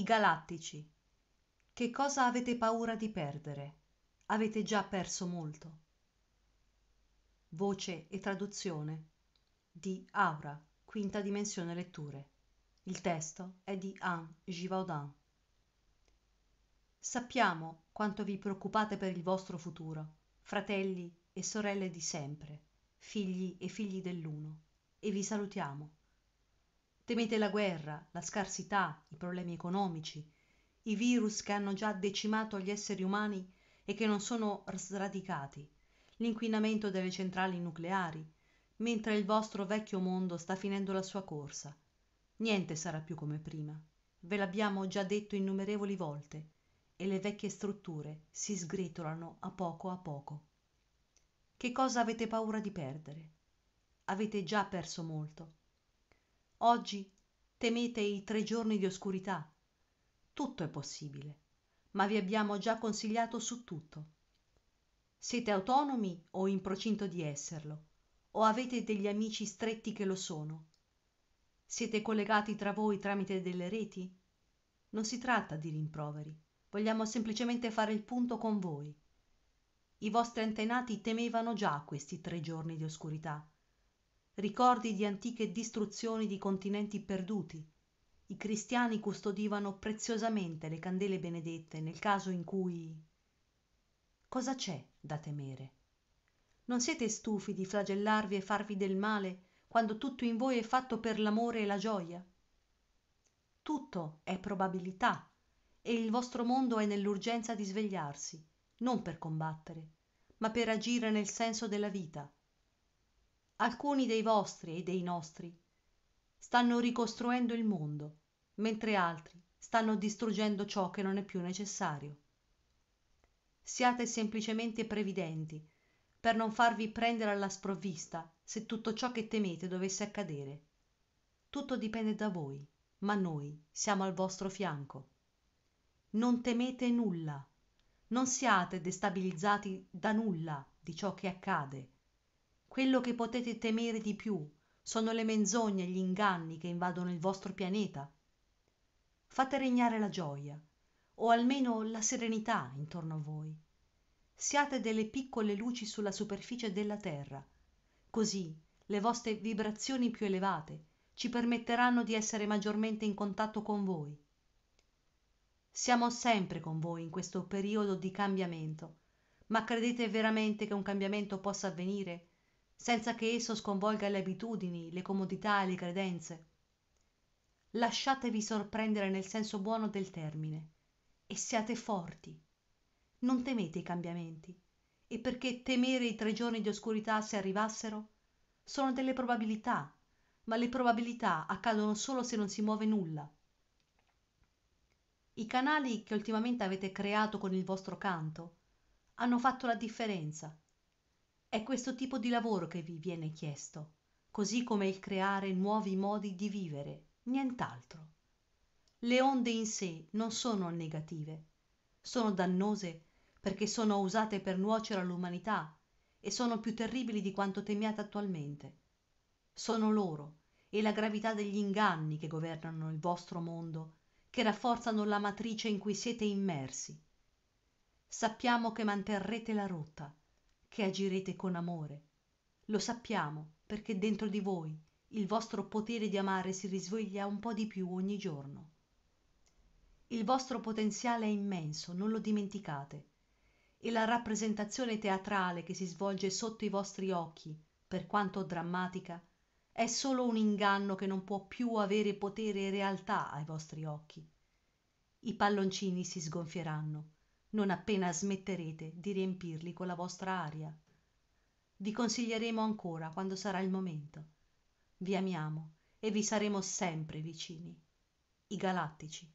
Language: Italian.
I Galattici. Che cosa avete paura di perdere? Avete già perso molto. Voce e traduzione di Aura, Quinta Dimensione Letture. Il testo è di Anne Givaudan. Sappiamo quanto vi preoccupate per il vostro futuro, fratelli e sorelle di sempre, figli e figli dell'uno, e vi salutiamo temete la guerra la scarsità i problemi economici i virus che hanno già decimato gli esseri umani e che non sono sradicati l'inquinamento delle centrali nucleari mentre il vostro vecchio mondo sta finendo la sua corsa niente sarà più come prima ve l'abbiamo già detto innumerevoli volte e le vecchie strutture si sgretolano a poco a poco che cosa avete paura di perdere avete già perso molto oggi temete i tre giorni di oscurità tutto è possibile ma vi abbiamo già consigliato su tutto siete autonomi o in procinto di esserlo o avete degli amici stretti che lo sono siete collegati tra voi tramite delle reti non si tratta di rimproveri vogliamo semplicemente fare il punto con voi i vostri antenati temevano già questi tre giorni di oscurità ricordi di antiche distruzioni di continenti perduti. I cristiani custodivano preziosamente le candele benedette nel caso in cui... Cosa c'è da temere? Non siete stufi di flagellarvi e farvi del male quando tutto in voi è fatto per l'amore e la gioia? Tutto è probabilità e il vostro mondo è nell'urgenza di svegliarsi, non per combattere, ma per agire nel senso della vita, alcuni dei vostri e dei nostri stanno ricostruendo il mondo mentre altri stanno distruggendo ciò che non è più necessario siate semplicemente previdenti per non farvi prendere alla sprovvista se tutto ciò che temete dovesse accadere tutto dipende da voi ma noi siamo al vostro fianco non temete nulla non siate destabilizzati da nulla di ciò che accade quello che potete temere di più sono le menzogne e gli inganni che invadono il vostro pianeta fate regnare la gioia, o almeno la serenità intorno a voi siate delle piccole luci sulla superficie della terra così le vostre vibrazioni più elevate ci permetteranno di essere maggiormente in contatto con voi siamo sempre con voi in questo periodo di cambiamento ma credete veramente che un cambiamento possa avvenire senza che esso sconvolga le abitudini, le comodità, e le credenze. Lasciatevi sorprendere nel senso buono del termine e siate forti. Non temete i cambiamenti e perché temere i tre giorni di oscurità se arrivassero sono delle probabilità, ma le probabilità accadono solo se non si muove nulla. I canali che ultimamente avete creato con il vostro canto hanno fatto la differenza è questo tipo di lavoro che vi viene chiesto, così come il creare nuovi modi di vivere, nient'altro. Le onde in sé non sono negative, sono dannose perché sono usate per nuocere all'umanità e sono più terribili di quanto temiate attualmente. Sono loro e la gravità degli inganni che governano il vostro mondo, che rafforzano la matrice in cui siete immersi. Sappiamo che manterrete la rotta che agirete con amore lo sappiamo perché dentro di voi il vostro potere di amare si risveglia un po di più ogni giorno il vostro potenziale è immenso non lo dimenticate e la rappresentazione teatrale che si svolge sotto i vostri occhi per quanto drammatica è solo un inganno che non può più avere potere e realtà ai vostri occhi i palloncini si sgonfieranno non appena smetterete di riempirli con la vostra aria Vi consiglieremo ancora quando sarà il momento Vi amiamo e vi saremo sempre vicini i galattici